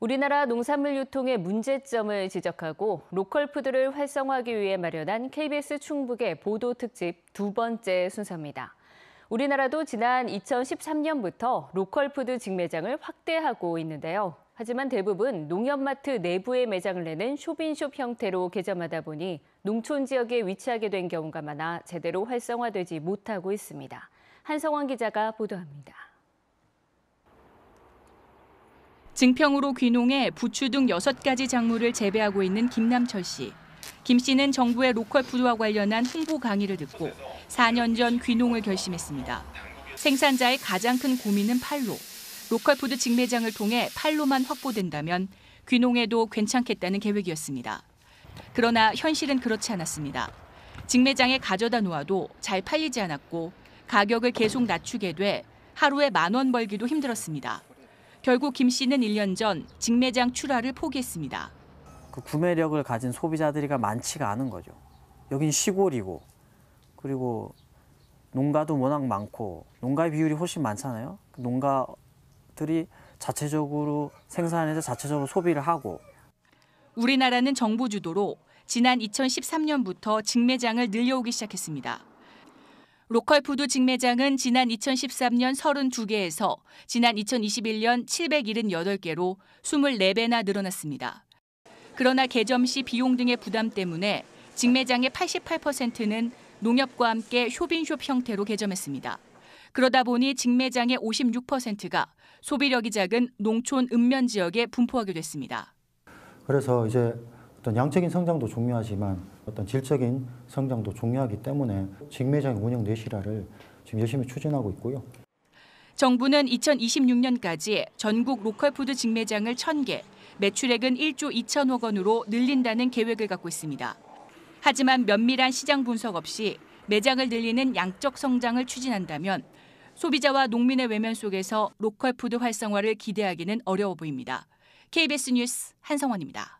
우리나라 농산물 유통의 문제점을 지적하고 로컬 푸드를 활성화하기 위해 마련한 KBS 충북의 보도 특집 두 번째 순서입니다. 우리나라도 지난 2013년부터 로컬 푸드 직매장을 확대하고 있는데요. 하지만 대부분 농협마트 내부에 매장을 내는 쇼빈숍 형태로 개점하다 보니 농촌 지역에 위치하게 된 경우가 많아 제대로 활성화되지 못하고 있습니다. 한성원 기자가 보도합니다. 증평으로 귀농해 부추 등 6가지 작물을 재배하고 있는 김남철 씨. 김 씨는 정부의 로컬 푸드와 관련한 홍보 강의를 듣고 4년 전 귀농을 결심했습니다. 생산자의 가장 큰 고민은 팔로. 로컬 푸드 직매장을 통해 팔로만 확보된다면 귀농에도 괜찮겠다는 계획이었습니다. 그러나 현실은 그렇지 않았습니다. 직매장에 가져다 놓아도 잘 팔리지 않았고 가격을 계속 낮추게 돼 하루에 만 원 벌기도 힘들었습니다. 결국 김 씨는 1년 전 직매장 출하를 포기했습니다. 그 구매력을 가진 소비자들이 많지가 않은 거죠. 여긴 시골이고 그리고 농가도 워낙 많고 농가의 비율이 훨씬 많잖아요. 그 농가들이 자체적으로 생산해서 자체적으로 소비를 하고 우리나라는 정부 주도로 지난 2013년부터 직매장을 늘려오기 시작했습니다. 로컬 푸드 직매장은 지난 2013년 32개에서 지난 2021년 778개로 24배나 늘어났습니다. 그러나 개점 시 비용 등의 부담 때문에 직매장의 88%는 농협과 함께 쇼빈숍 형태로 개점했습니다. 그러다 보니 직매장의 56%가 소비력이 작은 농촌 읍면 지역에 분포하게 됐습니다. 그래서 이제 어떤 양적인 성장도 중요하지만 어떤 질적인 성장도 중요하기 때문에 직매장의 운영 내실화를 지금 열심히 추진하고 있고요. 정부는 2026년까지 전국 로컬푸드 직매장을 1,000개, 매출액은 1조 2천억 원으로 늘린다는 계획을 갖고 있습니다. 하지만 면밀한 시장 분석 없이 매장을 늘리는 양적 성장을 추진한다면 소비자와 농민의 외면 속에서 로컬푸드 활성화를 기대하기는 어려워 보입니다. KBS 뉴스 한성원입니다.